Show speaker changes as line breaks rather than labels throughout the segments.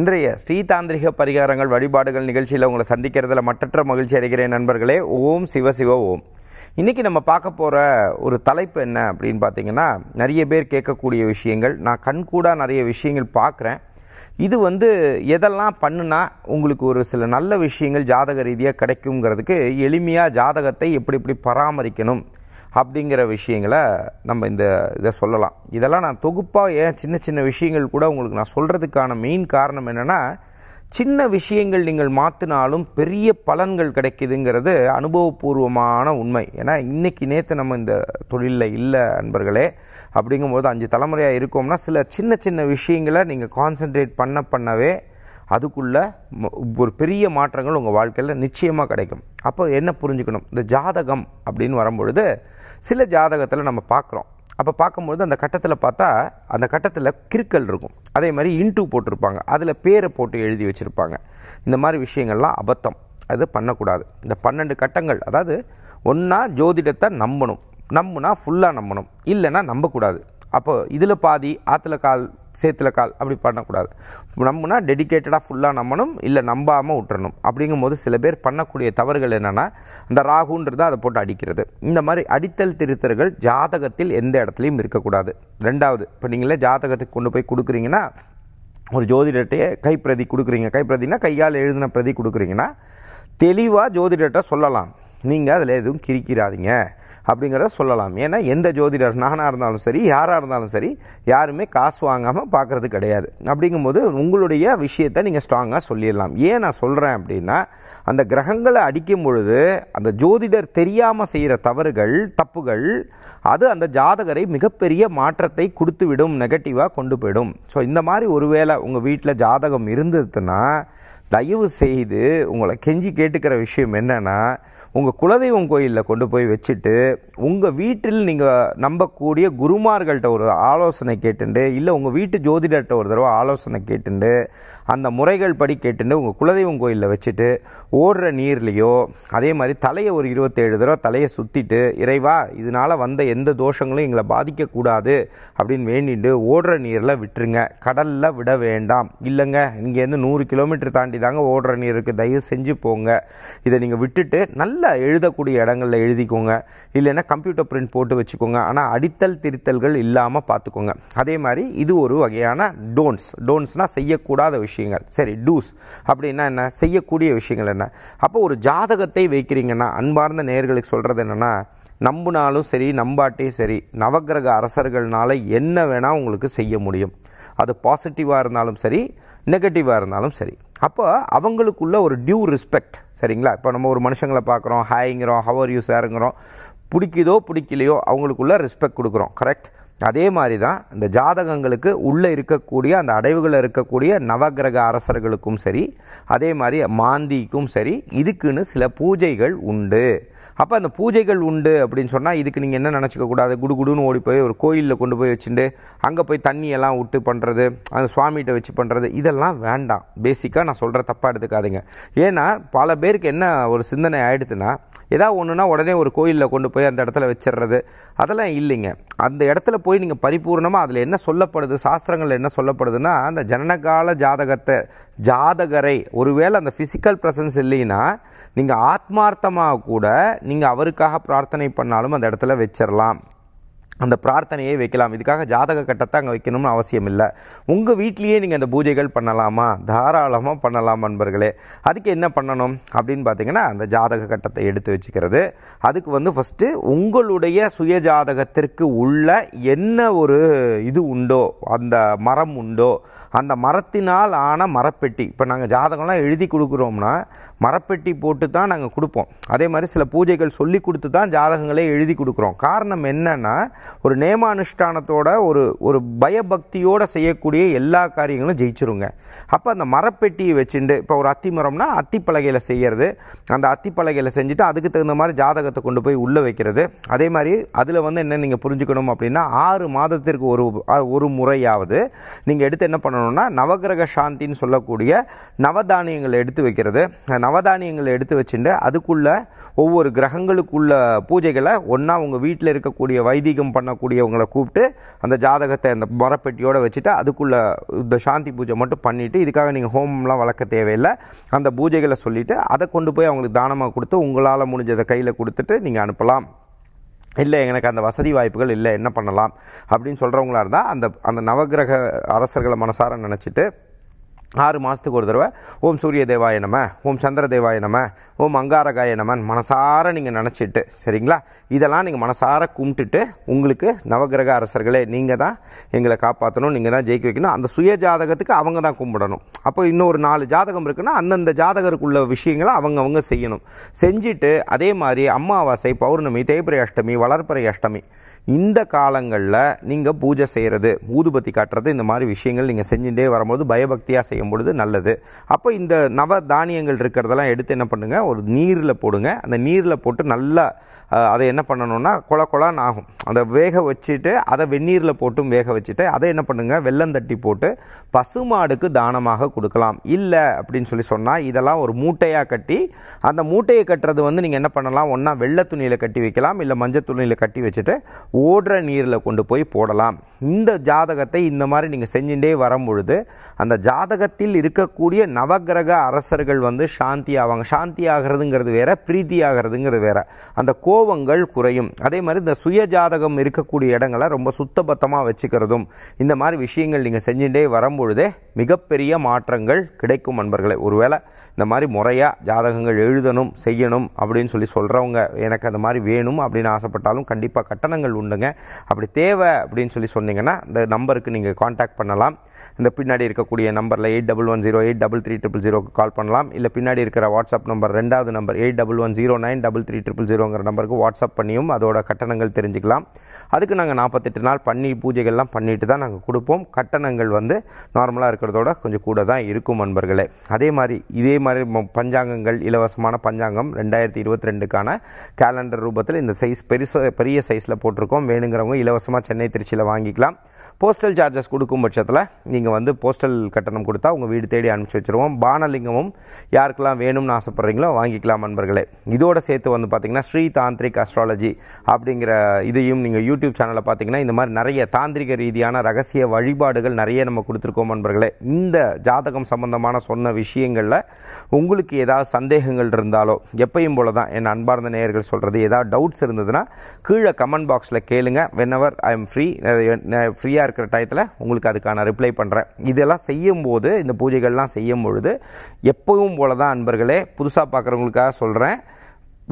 இன்றைய ஸ்ரீதாந்திரிக பரிகாரங்கள் வழிபாடுகள் நிகழ்ச்சியில் உங்களை சந்திக்கிறதுல மற்றற்ற மகிழ்ச்சி அடைகிறேன் நண்பர்களே ஓம் சிவ சிவ ஓம் இன்றைக்கி நம்ம பார்க்க போகிற ஒரு தலைப்பு என்ன அப்படின்னு பார்த்தீங்கன்னா நிறைய பேர் கேட்கக்கூடிய விஷயங்கள் நான் கண்கூடாக நிறைய விஷயங்கள் பார்க்குறேன் இது வந்து எதெல்லாம் பண்ணுனா உங்களுக்கு ஒரு சில நல்ல விஷயங்கள் ஜாதக ரீதியாக கிடைக்குங்கிறதுக்கு எளிமையாக ஜாதகத்தை எப்படி எப்படி பராமரிக்கணும் அப்படிங்கிற விஷயங்களை நம்ம இந்த இதை சொல்லலாம் இதெல்லாம் நான் தொகுப்பாக ஏன் சின்ன சின்ன விஷயங்கள் கூட உங்களுக்கு நான் சொல்கிறதுக்கான மெயின் காரணம் என்னென்னா சின்ன விஷயங்கள் நீங்கள் மாற்றினாலும் பெரிய பலன்கள் கிடைக்குதுங்கிறது அனுபவபூர்வமான உண்மை ஏன்னா இன்றைக்கி நேற்று நம்ம இந்த தொழிலில் இல்லை அன்பர்களே அப்படிங்கும்போது அஞ்சு தலைமுறையாக இருக்கோம்னா சில சின்ன சின்ன விஷயங்களை நீங்கள் கான்சென்ட்ரேட் பண்ண பண்ணவே அதுக்குள்ளே ஒரு பெரிய மாற்றங்கள் உங்கள் வாழ்க்கையில் நிச்சயமாக கிடைக்கும் அப்போ என்ன புரிஞ்சுக்கணும் இந்த ஜாதகம் அப்படின்னு வரும்பொழுது சில ஜாதகத்தில் நம்ம பார்க்குறோம் அப்போ பார்க்கும்பொழுது அந்த கட்டத்தில் பார்த்தா அந்த கட்டத்தில் கிறுக்கல் இருக்கும் அதே மாதிரி இன்டூ போட்டிருப்பாங்க அதில் பேரை போட்டு எழுதி வச்சுருப்பாங்க இந்த மாதிரி விஷயங்கள்லாம் அபத்தம் அது பண்ணக்கூடாது இந்த பன்னெண்டு கட்டங்கள் அதாவது ஒன்றா ஜோதிடத்தை நம்பணும் நம்புனா ஃபுல்லாக நம்பணும் இல்லைன்னா நம்பக்கூடாது அப்போ இதில் பாதி ஆற்றுல கால் சேத்துல கால் அப்படி பண்ணக்கூடாது நம்புனா டெடிக்கேட்டடாக ஃபுல்லாக நம்பணும் இல்லை நம்பாமல் விட்டுறணும் அப்படிங்கும்போது சில பேர் பண்ணக்கூடிய தவறுகள் என்னென்னா இந்த ராகுன்றது அதை போட்டு அடிக்கிறது இந்த மாதிரி அடித்தல் திருத்தல்கள் ஜாதகத்தில் எந்த இடத்துலையும் இருக்கக்கூடாது ரெண்டாவது இப்போ நீங்களே ஜாதகத்துக்கு கொண்டு போய் கொடுக்குறீங்கன்னா ஒரு ஜோதிடட்டையே கைப்பிரதி கொடுக்குறீங்க கைப்பிரதினா கையால் எழுதின பிரதி கொடுக்குறீங்கன்னா தெளிவாக ஜோதிடர்கிட்ட சொல்லலாம் நீங்கள் அதில் எதுவும் கிரிக்கிறாதீங்க அப்படிங்கிறத சொல்லலாம் ஏன்னா எந்த ஜோதிடர் நானாக இருந்தாலும் சரி யாராக இருந்தாலும் சரி யாருமே காசு வாங்காமல் பார்க்குறது கிடையாது அப்படிங்கும்போது உங்களுடைய விஷயத்தை நீங்கள் ஸ்ட்ராங்காக சொல்லிடலாம் ஏன் நான் சொல்கிறேன் அப்படின்னா அந்த கிரகங்களை அடிக்கும் பொழுது அந்த ஜோதிடர் தெரியாமல் செய்கிற தவறுகள் தப்புகள் அது அந்த ஜாதகரை மிகப்பெரிய மாற்றத்தை கொடுத்துவிடும் நெகட்டிவாக கொண்டு போயிடும் ஸோ இந்த மாதிரி ஒருவேளை உங்கள் வீட்டில் ஜாதகம் இருந்ததுன்னா தயவு செய்து உங்களை கெஞ்சி கேட்டுக்கிற விஷயம் என்னென்னா உங்கள் குலதெய்வம் கோயிலில் கொண்டு போய் வச்சுட்டு உங்கள் வீட்டில் நீங்கள் நம்பக்கூடிய குருமார்கள்ட்ட ஒரு ஆலோசனை கேட்டுண்டு இல்லை உங்கள் வீட்டு ஜோதிடர்கிட்ட ஒரு தடவை ஆலோசனை கேட்டுண்டு அந்த முறைகள் படி கேட்டுட்டு உங்கள் குலதெய்வம் கோயிலில் வச்சுட்டு ஓடுற நீர்லேயோ அதே மாதிரி தலையை ஒரு இருபத்தேழு தடவை தலையை சுற்றிட்டு இறைவா இதனால் வந்த எந்த தோஷங்களும் எங்களை பாதிக்கக்கூடாது அப்படின்னு வேண்டிட்டு ஓடுற நீரில் விட்டுருங்க கடலில் விட வேண்டாம் இல்லைங்க இங்கேருந்து நூறு கிலோமீட்டர் தாண்டி தாங்க ஓடுற நீர் இருக்குது தயவு செஞ்சு போங்க இதை நீங்கள் விட்டுட்டு நல்லா எழுதக்கூடிய இடங்களில் எழுதிக்கோங்க இல்லைன்னா கம்ப்யூட்டர் பிரிண்ட் போட்டு வச்சுக்கோங்க ஆனால் அடித்தல் திருத்தல்கள் இல்லாமல் பார்த்துக்கோங்க அதே மாதிரி இது ஒரு வகையான டோன்ஸ் டோன்ஸ்னால் செய்யக்கூடாத விஷயம் விஷயங்கள் சரி டூஸ் அப்படின்னா என்ன செய்யக்கூடிய விஷயங்கள் என்ன அப்போ ஒரு ஜாதகத்தை வைக்கிறீங்கன்னா அன்பார்ந்த நேர்களுக்கு சொல்கிறது என்னென்னா நம்பினாலும் சரி நம்பாட்டையும் சரி நவகிரக அரசர்கள்னால என்ன வேணால் உங்களுக்கு செய்ய முடியும் அது பாசிட்டிவாக இருந்தாலும் சரி நெகட்டிவாக இருந்தாலும் சரி அப்போ அவங்களுக்குள்ள ஒரு டியூ ரெஸ்பெக்ட் சரிங்களா இப்போ நம்ம ஒரு மனுஷங்களை பார்க்குறோம் ஹாய்ங்கிறோம் ஹவர் யூ சாருங்கிறோம் பிடிக்குதோ பிடிக்கலையோ அவங்களுக்குள்ள ரெஸ்பெக்ட் கொடுக்குறோம் கரெக்ட் அதே மாதிரி தான் இந்த ஜாதகங்களுக்கு உள்ளே இருக்கக்கூடிய அந்த அடைவுகளில் இருக்கக்கூடிய நவகிரக அரசர்களுக்கும் சரி அதே மாதிரி மாந்திக்கும் சரி இதுக்குன்னு சில பூஜைகள் உண்டு அப்போ அந்த பூஜைகள் உண்டு அப்படின்னு சொன்னால் இதுக்கு நீங்கள் என்ன நினச்சிக்க கூடாது குடு குடுன்னு ஓடி போய் ஒரு கோயிலில் கொண்டு போய் வச்சுட்டு அங்கே போய் தண்ணியெல்லாம் விட்டு பண்ணுறது அந்த சுவாமிகிட்ட வச்சு பண்ணுறது இதெல்லாம் வேண்டாம் பேசிக்காக நான் சொல்கிற தப்பாக எடுத்துக்காதுங்க ஏன்னா பல பேருக்கு என்ன ஒரு சிந்தனை ஆகிடுதுன்னா ஏதாவது ஒன்றுனா உடனே ஒரு கோயிலில் கொண்டு போய் அந்த இடத்துல வச்சிடுறது அதெல்லாம் இல்லைங்க அந்த இடத்துல போய் நீங்கள் பரிபூர்ணமாக அதில் என்ன சொல்லப்படுது சாஸ்திரங்களில் என்ன சொல்லப்படுதுன்னா அந்த ஜனனகால ஜாதகத்தை ஜாதகரை ஒருவேளை அந்த ஃபிசிக்கல் ப்ரெசன்ஸ் இல்லைன்னா நீங்கள் ஆத்மார்த்தமாக கூட நீங்கள் அவருக்காக பிரார்த்தனை பண்ணாலும் அந்த இடத்துல வச்சிடலாம் அந்த பிரார்த்தனையே வைக்கலாம் இதுக்காக ஜாதக கட்டத்தை அங்கே வைக்கணும்னு அவசியம் இல்லை உங்கள் வீட்லேயே நீங்கள் அந்த பூஜைகள் பண்ணலாமா தாராளமாக பண்ணலாம் நண்பர்களே அதுக்கு என்ன பண்ணணும் அப்படின்னு பார்த்தீங்கன்னா அந்த ஜாதக கட்டத்தை எடுத்து வச்சுக்கிறது அதுக்கு வந்து ஃபஸ்ட்டு உங்களுடைய சுயஜாதகத்திற்கு உள்ள என்ன ஒரு இது உண்டோ அந்த மரம் உண்டோ அந்த மரத்தினால் ஆன மரப்பெட்டி இப்போ நாங்கள் ஜாதகம்லாம் எழுதி கொடுக்குறோம்னா மரப்பெட்டி போட்டு தான் நாங்கள் கொடுப்போம் அதே மாதிரி சில பூஜைகள் சொல்லி கொடுத்து தான் ஜாதகங்களே எழுதி கொடுக்குறோம் காரணம் என்னென்னா ஒரு நேமானுஷ்டானத்தோட ஒரு ஒரு பயபக்தியோடு செய்யக்கூடிய எல்லா காரியங்களும் ஜெயிச்சிருங்க அப்போ அந்த மரப்பெட்டியை வச்சுட்டு இப்போ ஒரு அத்தி மரம்னா அத்திப்பலகையில் செய்கிறது அந்த அத்திப்பலகையில் செஞ்சுட்டு அதுக்கு தகுந்த மாதிரி ஜாதகத்தை கொண்டு போய் உள்ளே வைக்கிறது அதே மாதிரி அதில் வந்து என்ன நீங்கள் புரிஞ்சுக்கணும் அப்படின்னா ஆறு மாதத்திற்கு ஒரு ஒரு முறையாவது நீங்கள் எடுத்து என்ன பண்ணணும்னா நவகிரக சாந்தின்னு சொல்லக்கூடிய நவதானியங்களை எடுத்து வைக்கிறது நவதானியங்களை எடுத்து வச்சுட்டு அதுக்குள்ளே ஒவ்வொரு கிரகங்களுக்குள்ள பூஜைகளை ஒன்றா உங்கள் வீட்டில் இருக்கக்கூடிய வைதிகம் பண்ணக்கூடியவங்களை கூப்பிட்டு அந்த ஜாதகத்தை அந்த மரப்பெட்டியோடு வச்சுட்டு அதுக்குள்ளே இந்த சாந்தி பூஜை மட்டும் பண்ணிவிட்டு இதுக்காக நீங்கள் ஹோம்லாம் வளர்க்க தேவையில்லை அந்த பூஜைகளை சொல்லிவிட்டு அதை கொண்டு போய் அவங்களுக்கு தானமாக கொடுத்து உங்களால் முடிஞ்சதை கையில் கொடுத்துட்டு நீங்கள் அனுப்பலாம் இல்லை எனக்கு அந்த வசதி வாய்ப்புகள் இல்லை என்ன பண்ணலாம் அப்படின்னு சொல்கிறவங்களா இருந்தால் அந்த அந்த நவகிரக அரசர்களை மனசார நினச்சிட்டு ஆறு மாதத்துக்கு ஒரு தடவை ஓம் சூரிய தேவாய நம ஓம் சந்திர தேவாய நம ஓம் அங்காரகாய நமன் மனசார நீங்கள் நினச்சிட்டு சரிங்களா இதெல்லாம் நீங்கள் மனசார கும்பிட்டுட்டு உங்களுக்கு நவகிரக அரசர்களே நீங்கள் தான் எங்களை காப்பாற்றணும் நீங்கள் தான் ஜெயிக்க வைக்கணும் அந்த சுய ஜாதகத்துக்கு அவங்க தான் கும்பிடணும் அப்போ இன்னொரு நாலு ஜாதகம் இருக்குன்னா அந்தந்த ஜாதகருக்குள்ள விஷயங்களை அவங்க அவங்க செய்யணும் செஞ்சுட்டு அதே மாதிரி அமாவாசை பௌர்ணமி தேய்பிரை அஷ்டமி வளர்ப்பறை அஷ்டமி இந்த காலங்களில் நீங்கள் பூஜை செய்கிறது ஊதுபத்தி காட்டுறது இந்த மாதிரி விஷயங்கள் நீங்கள் செஞ்சுட்டே வரும்போது பயபக்தியாக செய்யும் பொழுது நல்லது அப்போ இந்த நவ தானியங்கள் இருக்கிறதெல்லாம் எடுத்து என்ன பண்ணுங்கள் ஒரு நீரில் போடுங்க அந்த நீரில் போட்டு நல்லா அதை என்ன பண்ணணும்னா கொல கொலான்னு ஆகும் அதை வேக வச்சுட்டு அதை வெந்நீரில் போட்டும் வேக வச்சுட்டு அதை என்ன பண்ணுங்கள் வெள்ளம் தட்டி போட்டு பசுமாடுக்கு தானமாக கொடுக்கலாம் இல்லை அப்படின்னு சொல்லி சொன்னால் இதெல்லாம் ஒரு மூட்டையாக கட்டி அந்த மூட்டையை கட்டுறது வந்து நீங்கள் என்ன பண்ணலாம் ஒன்றா வெள்ளை துணியில் கட்டி வைக்கலாம் இல்லை மஞ்சள் துணியில் கட்டி வச்சுட்டு ஓடுற நீரில் கொண்டு போய் போடலாம் இந்த ஜாதகத்தை இந்த மாதிரி நீங்கள் செஞ்சுட்டே வரும்பொழுது அந்த ஜாதகத்தில் இருக்கக்கூடிய நவகிரக அரசர்கள் வந்து சாந்தி ஆவாங்க சாந்தி ஆகிறதுங்கிறது வேற பிரீத்தி ஆகிறதுங்கிறது வேற அந்த கோ கோபங்கள் குறையும் அதே மாதிரி இந்த சுய ஜாதகம் இருக்கக்கூடிய இடங்களை ரொம்ப சுத்தபத்தமாக வச்சுக்கிறதும் இந்த மாதிரி விஷயங்கள் நீங்கள் செஞ்சுட்டே வரும்பொழுதே மிகப்பெரிய மாற்றங்கள் கிடைக்கும் நண்பர்களே ஒருவேளை இந்த மாதிரி முறையாக ஜாதகங்கள் எழுதணும் செய்யணும் அப்படின்னு சொல்லி சொல்கிறவங்க எனக்கு அந்த மாதிரி வேணும் அப்படின்னு ஆசைப்பட்டாலும் கண்டிப்பாக கட்டணங்கள் உண்டுங்க அப்படி தேவை அப்படின்னு சொல்லி சொன்னீங்கன்னா இந்த நம்பருக்கு நீங்கள் காண்டாக்ட் பண்ணலாம் இந்த பின்னாடி இருக்கக்கூடிய நம்பரில் eight double one zero eight double three triple ஜீரோக்கு கால் பண்ணலாம் இல்லை பின்னாடி இருக்கிற வாட்ஸ்அப் நம்பர் ரெண்டாவது நம்பர் eight double one zero nine double three triple ஜீரோங்கிற நம்பருக்கு வாட்ஸ்அப் பண்ணியும் அதோட கட்டணங்கள் தெரிஞ்சுக்கலாம் அதுக்கு நாங்கள் நாற்பத்தெட்டு நாள் பண்ணி பூஜைகள்லாம் பண்ணிட்டு தான் நாங்கள் கொடுப்போம் கட்டணங்கள் வந்து நார்மலாக இருக்கிறதோட கொஞ்சம் கூட தான் இருக்கும் நண்பர்களே அதே மாதிரி இதே மாதிரி பஞ்சாங்கங்கள் இலவசமான பஞ்சாங்கம் ரெண்டாயிரத்தி இருபத்தி ரெண்டுக்கான கேலண்டர் ரூபத்தில் இந்த சைஸ் பெருசு பெரிய சைஸில் போட்டிருக்கோம் வேணுங்கிறவங்க இலவசமாக சென்னை திருச்சியில் வாங்கிக்கலாம் போஸ்டல் சார்ஜஸ் கொடுக்கும் பட்சத்தில் நீங்கள் வந்து போஸ்டல் கட்டணம் கொடுத்தா உங்கள் வீடு தேடி அனுப்பிச்சி வச்சுருவோம் பானலிங்கமும் யாருக்கெல்லாம் வேணும்னு ஆசைப்பட்றீங்களோ வாங்கிக்கலாம் நண்பர்களே இதோட சேர்த்து வந்து பார்த்திங்கன்னா ஸ்ரீ தாந்திரிக் அஸ்ட்ராலஜி அப்படிங்கிற இதையும் நீங்கள் யூடியூப் சேனலில் பார்த்தீங்கன்னா இந்த மாதிரி நிறைய தாந்திரிக ரீதியான ரகசிய வழிபாடுகள் நிறைய நம்ம கொடுத்துருக்கோம் நண்பர்களே இந்த ஜாதகம் சம்பந்தமான சொன்ன விஷயங்களில் உங்களுக்கு ஏதாவது சந்தேகங்கள் இருந்தாலோ எப்பையும் போல தான் என் அன்பார்ந்த நேயர்கள் சொல்கிறது ஏதாவது டவுட்ஸ் இருந்ததுன்னா கீழே கமெண்ட் பாக்ஸில் கேளுங்க whenever I am free ஃப்ரீயாக இருக்கிற டயத்தில் உங்களுக்கு அதுக்கான ரிப்ளை பண்ணுறேன் இதெல்லாம் செய்யும்போது இந்த பூஜைகள்லாம் செய்யும் பொழுது எப்பவும் போல தான் அன்பர்களே புதுசாக பார்க்குறவங்களுக்காக சொல்கிறேன்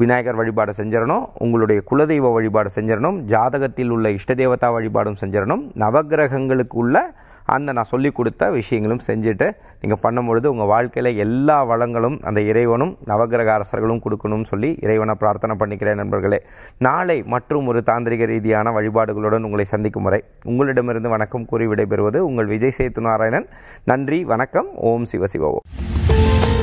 விநாயகர் வழிபாடு செஞ்சிடணும் உங்களுடைய குலதெய்வ வழிபாடு செஞ்சிடணும் ஜாதகத்தில் உள்ள இஷ்ட தேவதா வழிபாடும் செஞ்சிடணும் நவகிரகங்களுக்கு உள்ள அந்த நான் சொல்லி கொடுத்த விஷயங்களும் செஞ்சுட்டு நீங்கள் பண்ணும்பொழுது உங்கள் வாழ்க்கையில் எல்லா வளங்களும் அந்த இறைவனும் நவகிரக அரசர்களும் கொடுக்கணும்னு சொல்லி இறைவனை பிரார்த்தனை பண்ணிக்கிறேன் நண்பர்களே நாளை மற்றும் ஒரு தாந்திரிக ரீதியான வழிபாடுகளுடன் உங்களை சந்திக்கும் முறை உங்களிடமிருந்து வணக்கம் கூறி விடைபெறுவது உங்கள் விஜய் சேத்து நாராயணன் நன்றி வணக்கம் ஓம் சிவசிவோம்